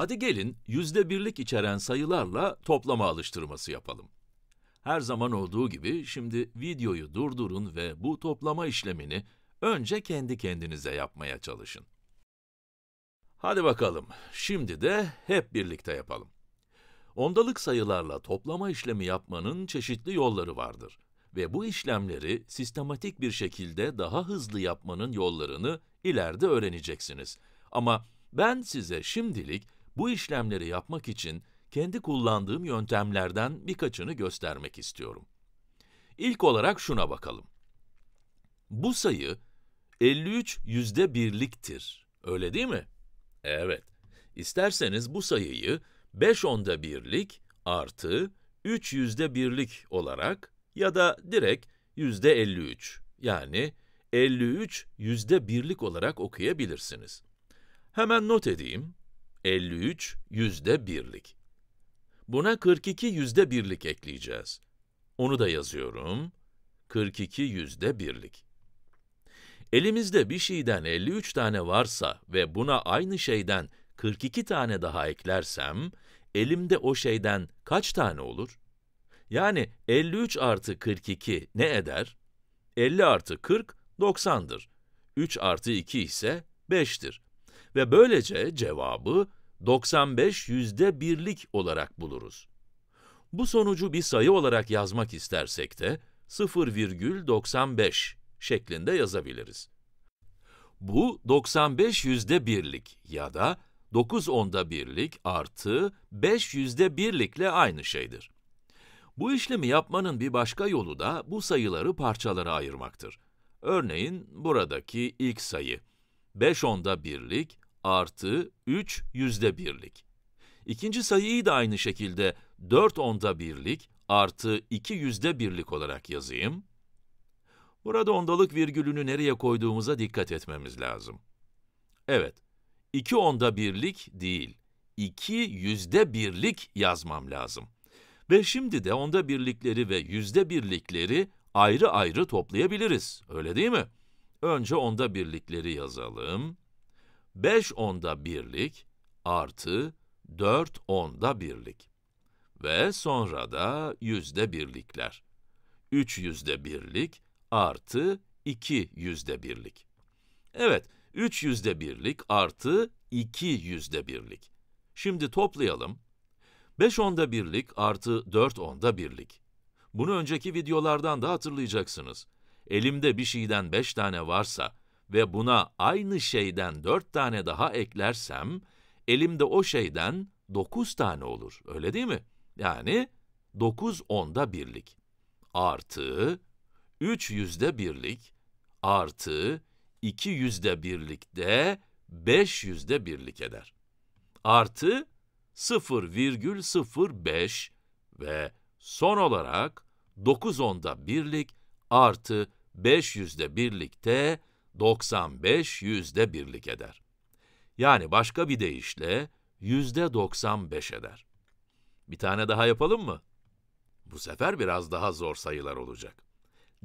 Hadi gelin yüzde birlik içeren sayılarla toplama alıştırması yapalım. Her zaman olduğu gibi şimdi videoyu durdurun ve bu toplama işlemini önce kendi kendinize yapmaya çalışın. Hadi bakalım, şimdi de hep birlikte yapalım. Ondalık sayılarla toplama işlemi yapmanın çeşitli yolları vardır ve bu işlemleri sistematik bir şekilde daha hızlı yapmanın yollarını ileride öğreneceksiniz. Ama ben size şimdilik bu işlemleri yapmak için kendi kullandığım yöntemlerden birkaçını göstermek istiyorum. İlk olarak şuna bakalım. Bu sayı 53 yüzde birliktir. Öyle değil mi? Evet. İsterseniz bu sayıyı 5 onda birlik artı 3 yüzde birlik olarak ya da direkt yüzde 53 yani 53 yüzde birlik olarak okuyabilirsiniz. Hemen not edeyim. 53 yüzde birlik. Buna 42 yüzde birlik ekleyeceğiz. Onu da yazıyorum. 42 yüzde birlik. Elimizde bir şeyden 53 tane varsa ve buna aynı şeyden 42 tane daha eklersem, elimde o şeyden kaç tane olur? Yani 53 artı 42 ne eder? 50 artı 40, 90'dır. 3 artı 2 ise 5'tir ve böylece cevabı 95 yüzde birlik olarak buluruz. Bu sonucu bir sayı olarak yazmak istersek de 0,95 şeklinde yazabiliriz. Bu 95 yüzde birlik ya da 9 onda birlik artı 5 yüzde birlikle aynı şeydir. Bu işlemi yapmanın bir başka yolu da bu sayıları parçalara ayırmaktır. Örneğin buradaki ilk sayı 5 onda birlik artı 3 yüzde birlik. İkinci sayıyı da aynı şekilde 4 onda birlik artı 2 yüzde birlik olarak yazayım. Burada ondalık virgülünü nereye koyduğumuza dikkat etmemiz lazım. Evet, 2 onda birlik değil, 2 yüzde birlik yazmam lazım. Ve şimdi de onda birlikleri ve yüzde birlikleri ayrı ayrı toplayabiliriz, öyle değil mi? Önce onda birlikleri yazalım. 5 onda birlik artı 4 onda birlik. Ve sonra da yüzde birlikler. 3 yüzde birlik artı 2 yüzde birlik. Evet, 3 yüzde birlik artı 2 yüzde birlik. Şimdi toplayalım. 5 onda birlik artı 4 onda birlik. Bunu önceki videolardan da hatırlayacaksınız. Elimde bir şeyden 5 tane varsa, ve buna aynı şeyden dört tane daha eklersem, elimde o şeyden dokuz tane olur, öyle değil mi? Yani dokuz onda birlik artı üç yüzde birlik artı iki yüzde birlik de beş yüzde birlik eder. Artı 0,05 ve son olarak 9 onda birlik artı 5 yüzde birlikte 95 yüzde birlik eder. Yani başka bir deyişle yüzde 95 eder. Bir tane daha yapalım mı? Bu sefer biraz daha zor sayılar olacak.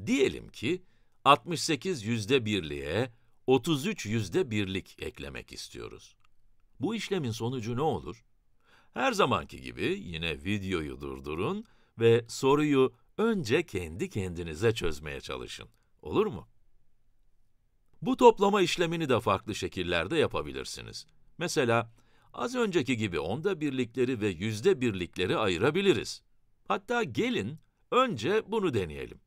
Diyelim ki 68 yüzde birliğe 33 yüzde birlik eklemek istiyoruz. Bu işlemin sonucu ne olur? Her zamanki gibi yine videoyu durdurun ve soruyu önce kendi kendinize çözmeye çalışın. Olur mu? Bu toplama işlemini de farklı şekillerde yapabilirsiniz. Mesela az önceki gibi onda birlikleri ve yüzde birlikleri ayırabiliriz. Hatta gelin önce bunu deneyelim.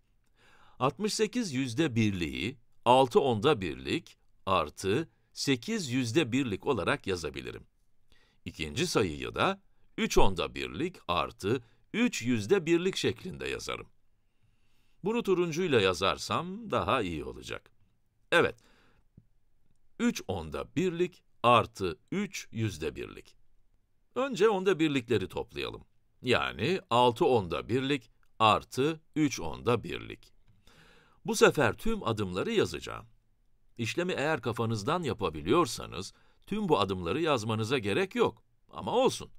68 yüzde birliği 6 onda birlik artı 8 yüzde birlik olarak yazabilirim. İkinci sayıyı da 3 onda birlik artı 3 yüzde birlik şeklinde yazarım. Bunu turuncuyla yazarsam daha iyi olacak. Evet, 3 onda birlik artı 3 yüzde birlik. Önce onda birlikleri toplayalım. Yani 6 onda birlik artı 3 onda birlik. Bu sefer tüm adımları yazacağım. İşlemi eğer kafanızdan yapabiliyorsanız, tüm bu adımları yazmanıza gerek yok. Ama olsun.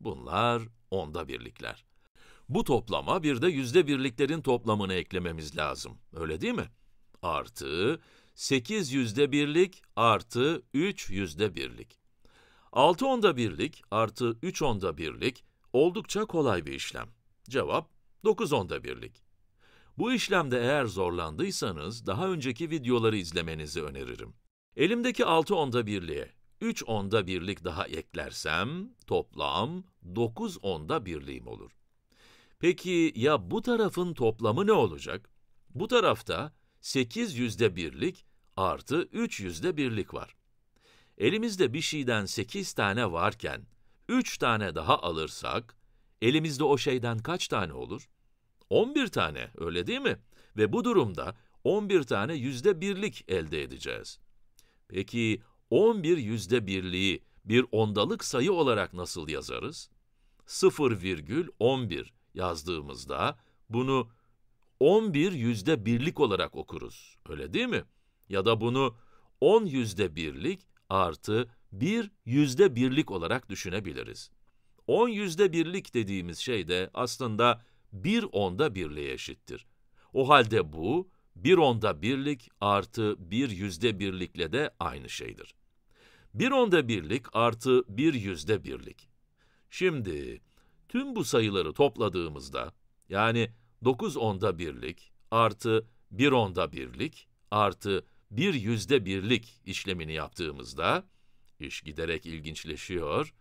Bunlar onda birlikler. Bu toplama bir de yüzde birliklerin toplamını eklememiz lazım. Öyle değil mi? Artı 8 yüzde birlik artı 3 yüzde birlik. 6 onda birlik artı 3 onda birlik oldukça kolay bir işlem. Cevap 9 onda birlik. Bu işlemde eğer zorlandıysanız daha önceki videoları izlemenizi öneririm. Elimdeki 6 onda birliğe 3 onda birlik daha eklersem toplam 9 onda birliğim olur. Peki ya bu tarafın toplamı ne olacak? Bu tarafta 8 yüzde birlik artı 3 yüzde birlik var. Elimizde bir şeyden 8 tane varken 3 tane daha alırsak elimizde o şeyden kaç tane olur? 11 tane öyle değil mi? Ve bu durumda 11 tane yüzde birlik elde edeceğiz. Peki 11 yüzde birliği bir ondalık sayı olarak nasıl yazarız? 0,11 yazdığımızda bunu 11 yüzde birlik olarak okuruz. Öyle değil mi? ya da bunu 10 yüzde birlik artı 1 yüzde birlik olarak düşünebiliriz. 10 yüzde birlik dediğimiz şey de aslında 1 onda birliğe eşittir. O halde bu 1 onda birlik artı 1 yüzde birlikle de aynı şeydir. 1 onda birlik artı 1 yüzde birlik. Şimdi tüm bu sayıları topladığımızda yani 9 onda birlik artı 1 onda birlik artı bir yüzde birlik işlemini yaptığımızda iş giderek ilginçleşiyor.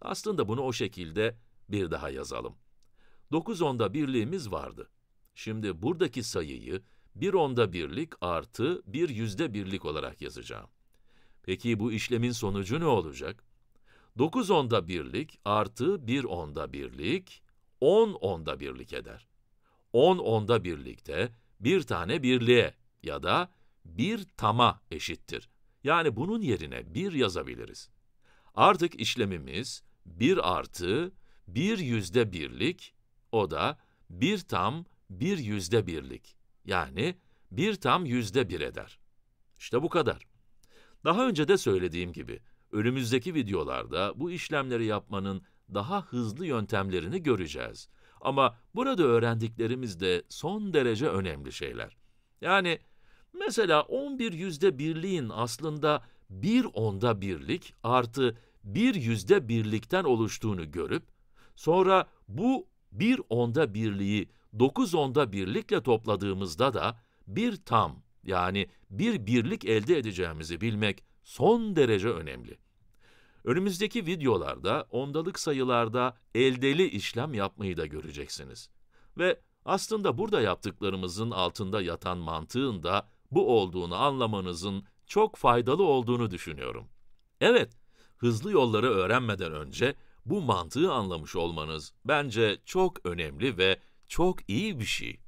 Aslında bunu o şekilde bir daha yazalım. 9 onda birliğimiz vardı. Şimdi buradaki sayıyı 1 onda birlik artı 1 yüzde birlik olarak yazacağım. Peki bu işlemin sonucu ne olacak? 9 onda birlik artı 1 onda birlik 10 onda birlik eder. 10 onda birlikte bir tane birliğe ya da bir tama eşittir. Yani bunun yerine bir yazabiliriz. Artık işlemimiz bir artı bir yüzde birlik, o da bir tam bir yüzde birlik. Yani bir tam yüzde bir eder. İşte bu kadar. Daha önce de söylediğim gibi, önümüzdeki videolarda bu işlemleri yapmanın daha hızlı yöntemlerini göreceğiz. Ama burada öğrendiklerimiz de son derece önemli şeyler. Yani, Mesela 11 yüzde birliğin aslında bir onda birlik artı bir yüzde birlikten oluştuğunu görüp, sonra bu bir onda birliği 9 onda birlikle topladığımızda da bir tam yani bir birlik elde edeceğimizi bilmek son derece önemli. Önümüzdeki videolarda ondalık sayılarda eldeli işlem yapmayı da göreceksiniz. Ve aslında burada yaptıklarımızın altında yatan mantığın da bu olduğunu anlamanızın çok faydalı olduğunu düşünüyorum. Evet, hızlı yolları öğrenmeden önce bu mantığı anlamış olmanız bence çok önemli ve çok iyi bir şey.